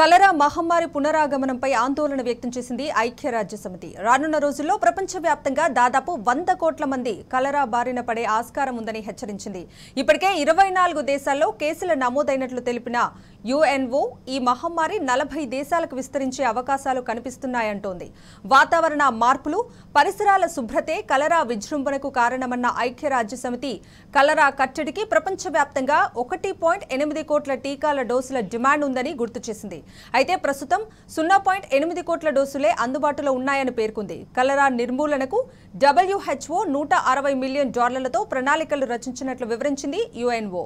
కలరా మహమ్మారి పునరాగమనంపై ఆందోళన వ్యక్తం చేసింది ఐక్యరాజ్య సమితి రానున్న రోజుల్లో ప్రపంచవ్యాప్తంగా దాదాపు వంద కోట్ల మంది కలరా బారిన పడే ఆస్కారం ఉందని హెచ్చరించింది ఇప్పటికే ఇరవై నాలుగు దేశాల్లో కేసులు నమోదైనట్లు తెలిపిన యుఎన్ఓ ఈ మహమ్మారి నలభై దేశాలకు విస్తరించే అవకాశాలు కనిపిస్తున్నాయంటోంది వాతావరణ మార్పులు పరిసరాల శుభ్రతే కలరా విజృంభణకు కారణమన్న ఐక్యరాజ్యసమితి కలరా కట్టడికి ప్రపంచవ్యాప్తంగా ఒకటి పాయింట్ ఎనిమిది కోట్ల టీకాల డోసుల డిమాండ్ ఉందని గుర్తు చేసింది అయితే ప్రస్తుతం సున్నా పాయింట్ ఎనిమిది కోట్ల డోసులే అందుబాటులో ఉన్నాయని పేర్కొంది కలరా నిర్మూలనకు డబ్ల్యూహెచ్ఓ నూట అరవై మిలియన్ డాలర్లతో ప్రణాళికలు రచించినట్లు వివరించింది యుఎన్ఓ